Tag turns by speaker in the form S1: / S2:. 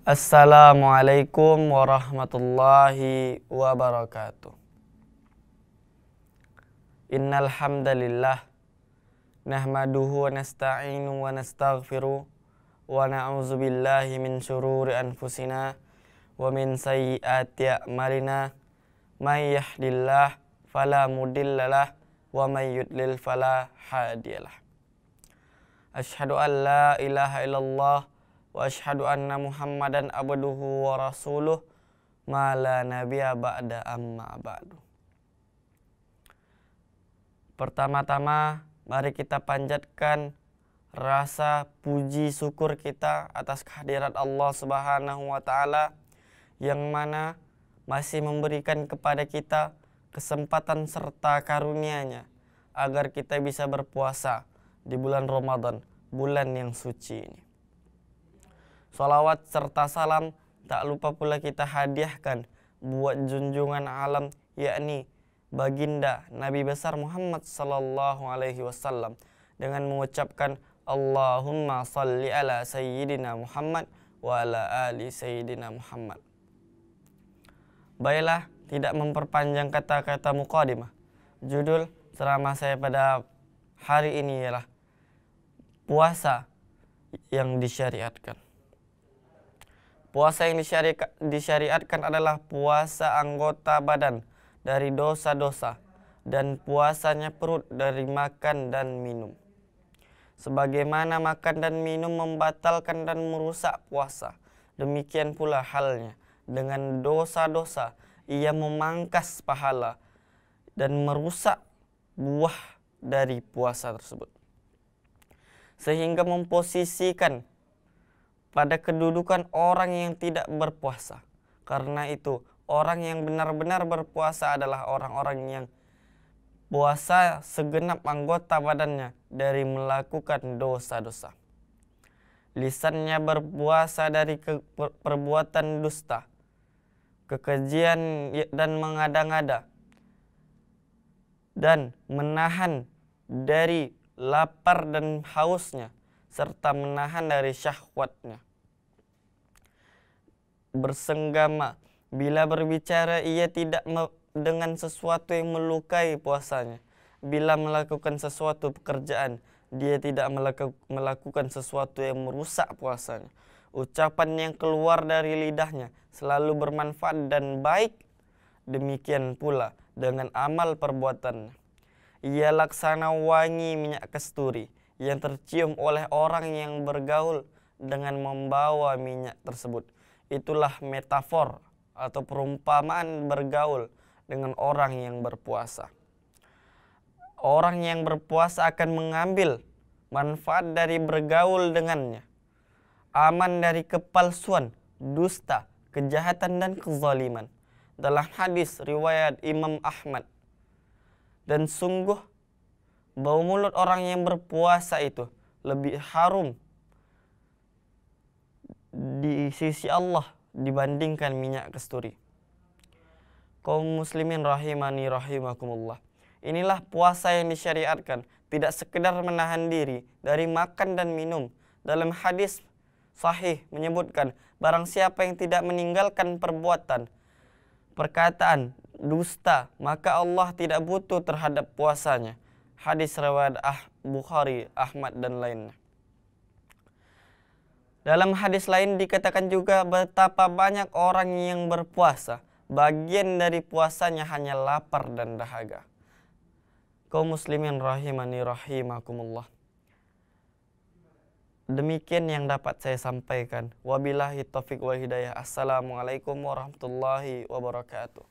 S1: Assalamualaikum warahmatullahi wabarakatuh. Innal hamdalillah nahmaduhu wa nasta'inu wa nastaghfiru wa na'udzu billahi min syururi anfusina wa min sayyiati a'malina may yahdillah fala mudillalah, wa may yudlil fala hadiyalah. Ashhadu an la ilaha illallah anna muhammadan abduhu wa rasuluh ma la nabiya ba'da amma ba'du Pertama-tama mari kita panjatkan rasa puji syukur kita atas kehadirat Allah Subhanahu wa taala yang mana masih memberikan kepada kita kesempatan serta karunia-Nya agar kita bisa berpuasa di bulan Ramadan, bulan yang suci ini. Salawat serta salam tak lupa pula kita hadiahkan buat junjungan alam yakni baginda Nabi besar Muhammad sallallahu alaihi wasallam dengan mengucapkan Allahumma salli ala sayyidina Muhammad wa ala ali sayyidina Muhammad. Baiklah, tidak memperpanjang kata-kata mukadimah. Judul ceramah saya pada hari ini ialah puasa yang disyariatkan. Puasa yang disyariatkan adalah puasa anggota badan dari dosa-dosa dan puasanya perut dari makan dan minum. Sebagaimana makan dan minum membatalkan dan merusak puasa, demikian pula halnya dengan dosa-dosa ia memangkas pahala dan merusak buah dari puasa tersebut. Sehingga memposisikan pada kedudukan orang yang tidak berpuasa. Karena itu, orang yang benar-benar berpuasa adalah orang-orang yang puasa segenap anggota badannya dari melakukan dosa-dosa. Lisannya berpuasa dari perbuatan dusta, kekejian ya, dan mengada-ngada, dan menahan dari lapar dan hausnya serta menahan dari syahwatnya. Bersenggama, bila berbicara ia tidak dengan sesuatu yang melukai puasanya. Bila melakukan sesuatu pekerjaan, dia tidak melakukan sesuatu yang merusak puasanya. Ucapan yang keluar dari lidahnya selalu bermanfaat dan baik. Demikian pula dengan amal perbuatannya. Ia laksana wangi minyak kesturi yang tercium oleh orang yang bergaul dengan membawa minyak tersebut. Itulah metafor atau perumpamaan bergaul dengan orang yang berpuasa. Orang yang berpuasa akan mengambil manfaat dari bergaul dengannya, aman dari kepalsuan, dusta, kejahatan, dan kezaliman. Dalam hadis riwayat Imam Ahmad, dan sungguh bau mulut orang yang berpuasa itu lebih harum di sisi Allah dibandingkan minyak kesturi. Kaum muslimin rahimani rahimakumullah. Inilah puasa yang disyariatkan, tidak sekedar menahan diri dari makan dan minum. Dalam hadis sahih menyebutkan, barang siapa yang tidak meninggalkan perbuatan, perkataan, dusta, maka Allah tidak butuh terhadap puasanya. Hadis riwayat ah Bukhari, Ahmad dan lain. Dalam hadis lain dikatakan juga betapa banyak orang yang berpuasa. Bagian dari puasanya hanya lapar dan dahaga. Kau muslimin rahimani rahimakumullah. Demikian yang dapat saya sampaikan. Wabillahi taufiq wal hidayah. Assalamualaikum warahmatullahi wabarakatuh.